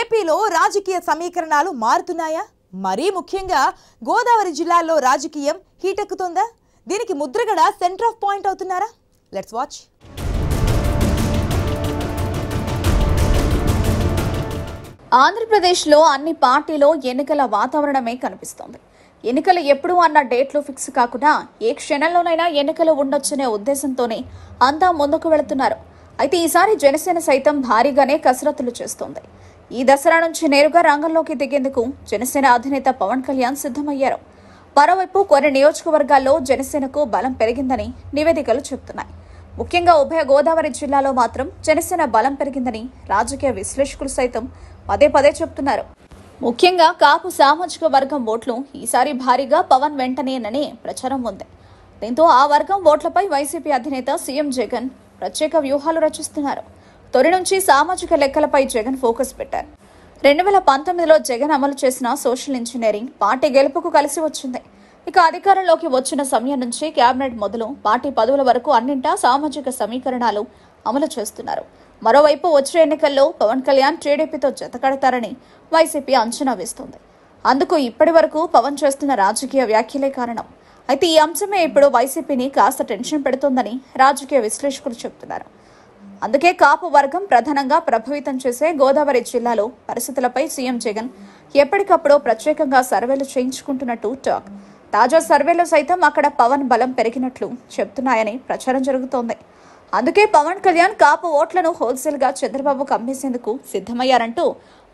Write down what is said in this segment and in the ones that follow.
ఏపీలో రాజకీయ సమీకరణాలు మారుతున్నాయా మరీ ముఖ్యంగా గోదావరి జిల్లాలో రాజకీయం హీటెక్కుతుందా దీనికి ముద్రగడ సెంటర్ ఆఫ్ పాయింట్ అవుతున్నారా లెట్స్ వాచ్ ఆంధ్రప్రదేశ్లో అన్ని పార్టీలో ఎన్నికల వాతావరణమే కనిపిస్తోంది ఎన్నికలు ఎప్పుడు అన్న డేట్లు ఫిక్స్ కాకుండా ఏ క్షణంలోనైనా ఎన్నికలు ఉండొచ్చనే ఉద్దేశంతోనే అంతా ముందుకు వెళుతున్నారు అయితే ఈసారి జనసేన సైతం భారీగానే కసరత్తులు చేస్తోంది ఈ దసరా నుంచి నేరుగా రంగంలోకి దిగేందుకు జనసేన అధినేత పవన్ కళ్యాణ్ సిద్ధమయ్యారు మరోవైపు కొన్ని నియోజకవర్గాల్లో జనసేనకు బలం పెరిగిందని నివేదికలు చెబుతున్నాయి ముఖ్యంగా ఉభయ గోదావరి జిల్లాలో మాత్రం జనసేన బలం పెరిగిందని రాజకీయ విశ్లేషకులు సైతం పదే పదే చెబుతున్నారు ముఖ్యంగా కాపు సామాజిక వర్గం ఓట్లు ఈసారి భారీగా పవన్ వెంటనేననే ప్రచారం ఉంది దీంతో ఆ వర్గం ఓట్లపై వైసీపీ అధినేత సీఎం జగన్ ప్రత్యేక వ్యూహాలు రచిస్తున్నారు తొలి నుంచి సామాజిక లెక్కలపై జగన్ ఫోకస్ పెట్టారు రెండు వేల పంతొమ్మిదిలో జగన్ అమలు చేసిన సోషల్ ఇంజనీరింగ్ పార్టీ గెలుపుకు కలిసి వచ్చింది ఇక అధికారంలోకి వచ్చిన సమయం నుంచి కేబినెట్ మొదలు పార్టీ పదవుల వరకు అన్నింటా సామాజిక సమీకరణాలు అమలు చేస్తున్నారు మరోవైపు వచ్చే ఎన్నికల్లో పవన్ కళ్యాణ్ టీడీపీతో జతకడతారని వైసీపీ అంచనా వేస్తోంది అందుకు ఇప్పటి వరకు పవన్ చేస్తున్న రాజకీయ వ్యాఖ్యలే కారణం అయితే ఈ అంశమే ఇప్పుడు వైసీపీని కాస్త టెన్షన్ పెడుతోందని రాజకీయ విశ్లేషకులు చెబుతున్నారు అందుకే కాపు వర్గం ప్రధానంగా ప్రభావితం చేసే గోదావరి జిల్లాలో పరిస్థితులపై సీఎం జగన్ ఎప్పటికప్పుడు ప్రత్యేకంగా సర్వేలు చేయించుకుంటున్నట్టు టాక్ తాజా సర్వేలో సైతం అక్కడ పవన్ బలం పెరిగినట్లు చెప్తున్నాయని ప్రచారం జరుగుతోంది అందుకే పవన్ కళ్యాణ్ కాపు ఓట్లను హోల్సేల్గా చంద్రబాబుకు అమ్మేసేందుకు సిద్ధమయ్యారంటూ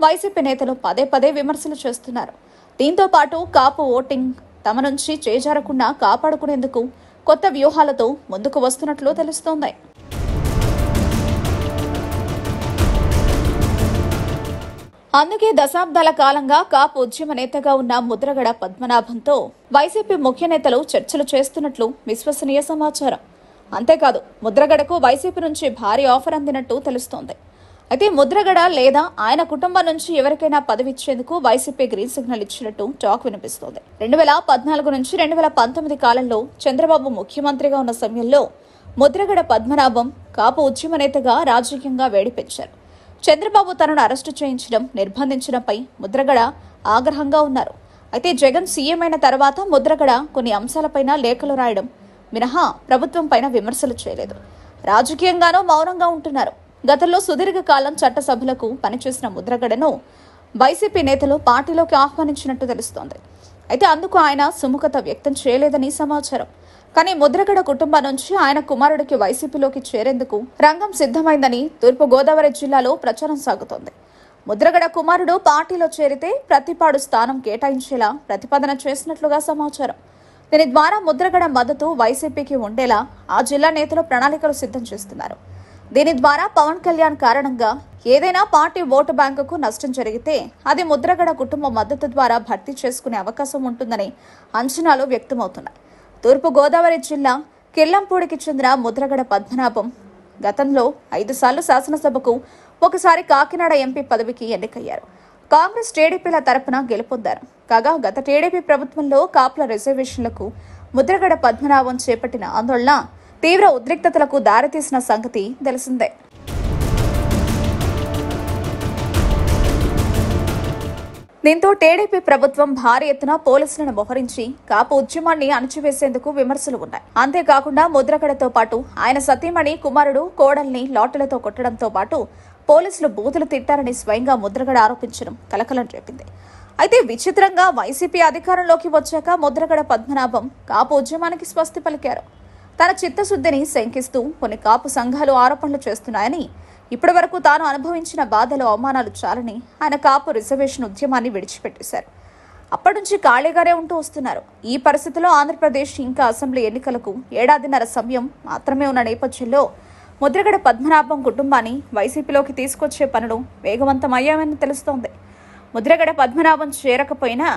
వైసీపీ నేతలు పదే పదే విమర్శలు చేస్తున్నారు దీంతో పాటు కాపు ఓటింగ్ తమ నుంచి చేజారకుండా కాపాడుకునేందుకు కొత్త వ్యూహాలతో ముందుకు వస్తున్నట్లు తెలుస్తోంది అందుకే దశాబ్దాల కాలంగా కాపు ఉద్యమ నేతగా ఉన్న ముద్రగడ పద్మనాభంతో వైసీపీ ముఖ్య నేతలు చర్చలు చేస్తున్నట్లు విశ్వసనీయ సమాచారం అంతేకాదు ముద్రగడకు వైసీపీ నుంచి భారీ ఆఫర్ అందినట్టు తెలుస్తోంది అయితే ముద్రగడ లేదా ఆయన కుటుంబం నుంచి ఎవరికైనా పదవి ఇచ్చేందుకు వైసీపీ గ్రీన్ సిగ్నల్ ఇచ్చినట్టు టాక్ వినిపిస్తోంది రెండు వేల పద్నాలుగు నుంచి రెండు వేల పంతొమ్మిది కాలంలో చంద్రబాబు ముఖ్యమంత్రిగా ఉన్న సమయంలో ముద్రగడ పద్మనాభం కాపు ఉద్యమ నేతగా రాజకీయంగా వేడిపెంచారు చంద్రబాబు తనను అరెస్టు చేయించడం నిర్బంధించడంపై ముద్రగడ ఆగ్రహంగా ఉన్నారు అయితే జగన్ సీఎం అయిన తర్వాత ముద్రగడ కొన్ని అంశాలపైన లేఖలు రాయడం మినహా ప్రభుత్వం పైన విమర్శలు చేయలేదు రాజకీయంగానూ మౌనంగా ఉంటున్నారు గతంలో సుదీర్ఘకాలం చట్టసభలకు పనిచేసిన ముద్రగడను వైసీపీ నేతలు పార్టీలోకి ఆహ్వానించినట్టు తెలుస్తోంది అయితే అందుకు ఆయన సుముఖత వ్యక్తం చేయలేదని సమాచారం కానీ ముద్రగడ కుటుంబం నుంచి ఆయన కుమారుడికి వైసీపీలోకి చేరేందుకు రంగం సిద్ధమైందని తూర్పు గోదావరి జిల్లాలో ప్రచారం సాగుతోంది ముద్రగడ కుమారుడు పార్టీలో చేరితే ప్రతిపాడు స్థానం కేటాయించేలా ప్రతిపాదన చేసినట్లుగా సమాచారం దీని ద్వారా ముద్రగడ మద్దతు వైసీపీకి ఉండేలా ఆ జిల్లా నేతలు ప్రణాళికలు సిద్ధం చేస్తున్నారు దీని ద్వారా పవన్ కళ్యాణ్ కారణంగా ఏదైనా పార్టీ ఓటు బ్యాంకుకు నష్టం జరిగితే అది ముద్రగడ కుటుంబ మద్దతు ద్వారా భర్తీ చేసుకునే అవకాశం ఉంటుందని అంచనాలు వ్యక్తమవుతున్నాయి తూర్పు గోదావరి జిల్లా కిల్లంపూడికి చెందిన ముద్రగడ పద్మనాభం గతంలో ఐదు సార్లు శాసనసభకు ఒకసారి కాకినాడ ఎంపీ పదవికి ఎన్నికయ్యారు కాంగ్రెస్ టీడీపీల తరపున గెలుపొందారు కాగా గత టీడీపీ ప్రభుత్వంలో కాపుల రిజర్వేషన్లకు ముద్రగడ పద్మనాభం చేపట్టిన ఆందోళన తీవ్ర ఉద్రిక్తతలకు దారితీసిన సంగతి తెలిసిందే దీంతో టీడీపీ ప్రభుత్వం భారీ ఎత్తున పోలీసులను మోహరించి కాపు ఉద్యమాన్ని అణచివేసేందుకు విమర్శలు ఉన్నాయి అంతేకాకుండా ముద్రగడతో పాటు ఆయన సతీమణి కుమారుడు కోడల్ని లాటులతో కొట్టడంతో పాటు పోలీసులు బూతులు తిట్టారని స్వయంగా ముద్రగడ ఆరోపించడం కలకలం రేపింది అయితే విచిత్రంగా వైసీపీ అధికారంలోకి వచ్చాక ముద్రగడ పద్మనాభం కాపు ఉద్యమానికి స్వస్తి పలికారు తన చిత్తశుద్ధిని శంకిస్తూ కొన్ని కాపు సంఘాలు ఆరోపణలు చేస్తున్నాయని ఇప్పటి వరకు తాను అనుభవించిన బాధలు అవమానాలు చాలని ఆయన కాపు రిజర్వేషన్ ఉద్యమాన్ని విడిచిపెట్టేశారు అప్పటి నుంచి ఖాళీగానే ఉంటూ వస్తున్నారు ఈ పరిస్థితిలో ఆంధ్రప్రదేశ్ ఇంకా అసెంబ్లీ ఎన్నికలకు ఏడాదిన్నర సమయం మాత్రమే ఉన్న నేపథ్యంలో ముద్రగడ పద్మనాభం కుటుంబాన్ని వైసీపీలోకి తీసుకొచ్చే పనులు వేగవంతమయ్యామని తెలుస్తోంది ముద్రగడ పద్మనాభం చేరకపోయినా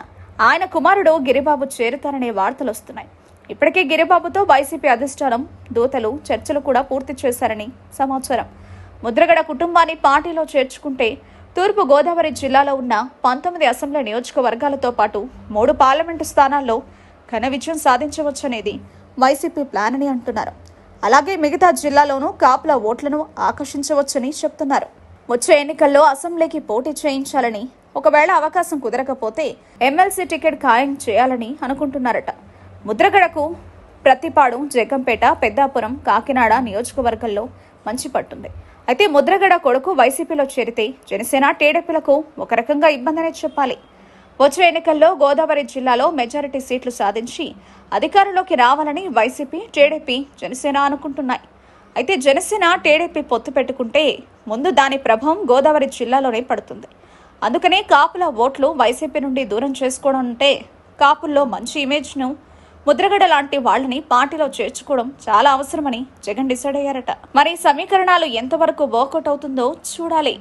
ఆయన కుమారుడు గిరిబాబు చేరుతారనే వార్తలు వస్తున్నాయి ఇప్పటికే గిరిబాబుతో వైసీపీ అధిష్టానం దూతలు చర్చలు కూడా పూర్తి చేశారని సమాచారం ముద్రగడ కుటుంబాన్ని పార్టీలో చేర్చుకుంటే తూర్పు గోదావరి జిల్లాలో ఉన్న పంతొమ్మిది అసెంబ్లీ నియోజకవర్గాలతో పాటు మూడు పార్లమెంటు స్థానాల్లో ఘన విజయం సాధించవచ్చనేది వైసీపీ ప్లాన్ అని అంటున్నారు అలాగే మిగతా జిల్లాలోనూ కాపుల ఓట్లను ఆకర్షించవచ్చని చెప్తున్నారు వచ్చే ఎన్నికల్లో అసెంబ్లీకి పోటీ చేయించాలని ఒకవేళ అవకాశం కుదరకపోతే ఎమ్మెల్సీ టికెట్ ఖాయం చేయాలని అనుకుంటున్నారట ముద్రగడకు ప్రతిపాడు జగంపేట పెద్దాపురం కాకినాడ నియోజకవర్గంలో మంచి పట్టుంది అయితే ముద్రగడ కొడుకు వైసీపీలో చేరితే జనసేన టీడీపీలకు ఒక రకంగా ఇబ్బందనే చెప్పాలి వచ్చే ఎన్నికల్లో గోదావరి జిల్లాలో మెజారిటీ సీట్లు సాధించి అధికారంలోకి రావాలని వైసీపీ టీడీపీ జనసేన అనుకుంటున్నాయి అయితే జనసేన టీడీపీ పొత్తు పెట్టుకుంటే ముందు దాని ప్రభావం గోదావరి జిల్లాలోనే పడుతుంది అందుకనే కాపుల ఓట్లు వైసీపీ నుండి దూరం చేసుకోవడం అంటే కాపుల్లో మంచి ఇమేజ్ను ముద్రగడ లాంటి వాళ్ళని పార్టీలో చేర్చుకోవడం చాలా అవసరమని జగన్ డిసైడ్ అయ్యారట మరి సమీకరణాలు ఎంతవరకు వర్కౌట్ అవుతుందో చూడాలి